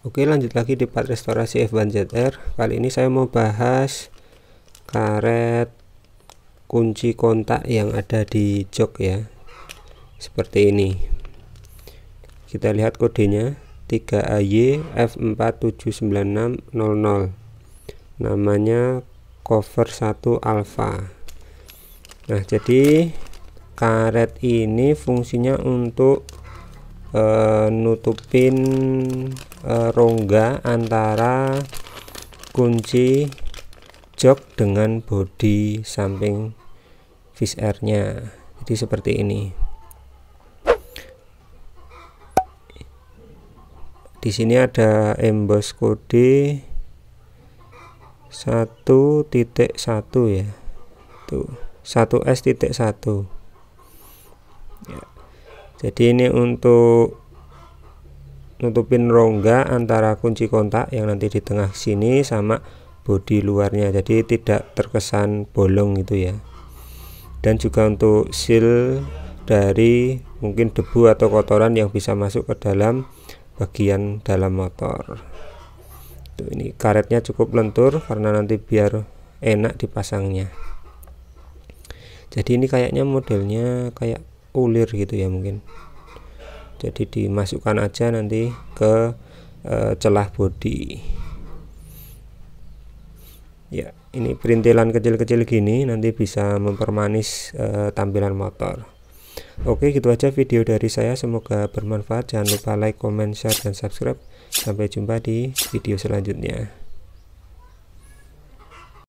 Oke lanjut lagi di part restorasi F1 ZR Kali ini saya mau bahas karet kunci kontak yang ada di jok ya Seperti ini Kita lihat kodenya 3AY F479600 Namanya cover 1 alpha Nah jadi karet ini fungsinya untuk Eh, nutupin uh, rongga antara kunci jok dengan bodi samping visernya. jadi seperti ini di sini ada emboss kode 1.1 ya tuh 1S titik satu. ya, ya jadi ini untuk nutupin rongga antara kunci kontak yang nanti di tengah sini sama bodi luarnya jadi tidak terkesan bolong gitu ya dan juga untuk seal dari mungkin debu atau kotoran yang bisa masuk ke dalam bagian dalam motor Tuh, ini karetnya cukup lentur karena nanti biar enak dipasangnya jadi ini kayaknya modelnya kayak ulir gitu ya mungkin jadi dimasukkan aja nanti ke e, celah bodi ya ini perintilan kecil-kecil gini nanti bisa mempermanis e, tampilan motor oke gitu aja video dari saya semoga bermanfaat jangan lupa like comment share dan subscribe sampai jumpa di video selanjutnya